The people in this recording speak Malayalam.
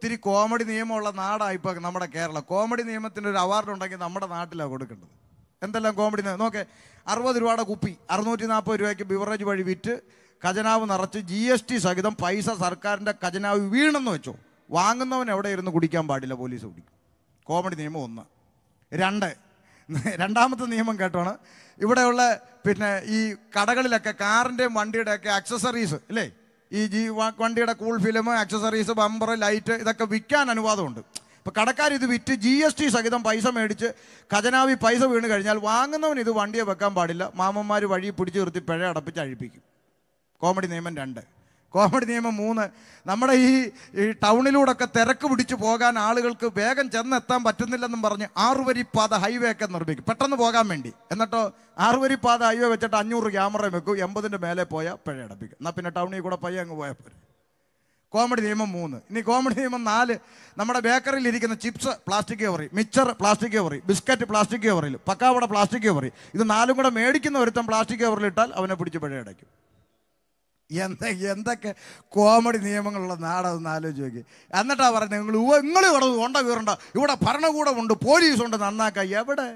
ഒത്തിരി കോമഡി നിയമമുള്ള നാടാണ് ഇപ്പോൾ നമ്മുടെ കേരളം കോമഡി നിയമത്തിൻ്റെ ഒരു അവാർഡ് ഉണ്ടെങ്കിൽ നമ്മുടെ നാട്ടിലാണ് കൊടുക്കേണ്ടത് എന്തെല്ലാം കോമഡി നോക്കേ അറുപത് രൂപയുടെ കുപ്പി അറുന്നൂറ്റി നാൽപ്പത് രൂപയ്ക്ക് ബിവറേജ് വഴി വിറ്റ് ഖജനാവ് നിറച്ച് ജി എസ് ടി സഹിതം പൈസ സർക്കാരിൻ്റെ ഖജനാവ് വീണെന്ന് വെച്ചോ വാങ്ങുന്നവൻ എവിടെ ഇരുന്ന് കുടിക്കാൻ പാടില്ല പോലീസ് കുടിക്കും കോമഡി നിയമം ഒന്ന് രണ്ട് രണ്ടാമത്തെ നിയമം കേട്ടോണ് ഇവിടെയുള്ള പിന്നെ ഈ കടകളിലൊക്കെ കാറിൻ്റെയും വണ്ടിയുടെയൊക്കെ അക്സസറീസ് അല്ലേ ഈ ജീ വണ്ടിയുടെ cool film accessories bumper light ഇതൊക്കെ വിൽക്കാൻ അനുവാദമുണ്ട് ഇപ്പം കടക്കാർ ഇത് വിറ്റ് ജി എസ് ടി സഹിതം പൈസ മേടിച്ച് ഖജനാവി പൈസ വീണ് കഴിഞ്ഞാൽ വാങ്ങുന്നവൻ ഇത് വണ്ടിയെ വെക്കാൻ പാടില്ല മാമന്മാർ വഴി പിടിച്ചു നിർത്തി പിഴ അടപ്പിച്ച് അഴിപ്പിക്കും കോമഡി നിയമം രണ്ട് കോമഡി നിയമം മൂന്ന് നമ്മുടെ ഈ ഈ ടൗണിലൂടെയൊക്കെ തിരക്ക് പിടിച്ചു പോകാൻ ആളുകൾക്ക് വേഗം ചെന്നെത്താൻ പറ്റുന്നില്ലെന്നും പറഞ്ഞ് ആറുവരിപ്പാത ഹൈവേ ഒക്കെ നിർമ്മിക്കും പെട്ടെന്ന് പോകാൻ വേണ്ടി എന്നിട്ടോ ആറുവരിപ്പാത ഹൈവേ വെച്ചിട്ട് അഞ്ഞൂറ് ക്യാമറ വെക്കും എൺപതിൻ്റെ മേലെ പോയാൽ പഴയ അടപ്പിക്കും എന്നാൽ പിന്നെ ടൗണിൽ കൂടെ പയ്യെ അങ്ങ് പോയാൽ പോരെ കോമഡി നിയമം മൂന്ന് ഇനി കോമഡി നിയമം നാല് നമ്മുടെ ബേക്കറിയിൽ ഇരിക്കുന്ന ചിപ്സ് പ്ലാസ്റ്റിക് കവറി മിച്ചർ പ്ലാസ്റ്റിക് കവറി ബിസ്ക്കറ്റ് പ്ലാസ്റ്റിക് കവറിൽ പക്കാവട പ്ലാസ്റ്റിക് കവറി ഇത് നാലും കൂടെ മേടിക്കുന്ന ഒരുത്തം പ്ലാസ്റ്റിക് കവറിലിട്ടാൽ അവനെ പിടിച്ച് അടയ്ക്കും എന്ത എന്തൊക്കെ കോമഡി നിയമങ്ങളുള്ള നാടാന്ന് ആലോചിച്ച് നോക്കി എന്നിട്ടാണ് പറഞ്ഞത് നിങ്ങൾ നിങ്ങൾ ഇവിടെ ഉണ്ട വീറുണ്ട ഇവിടെ ഭരണകൂടമുണ്ട് പോലീസുണ്ട് നന്നാക്കാം എവിടെ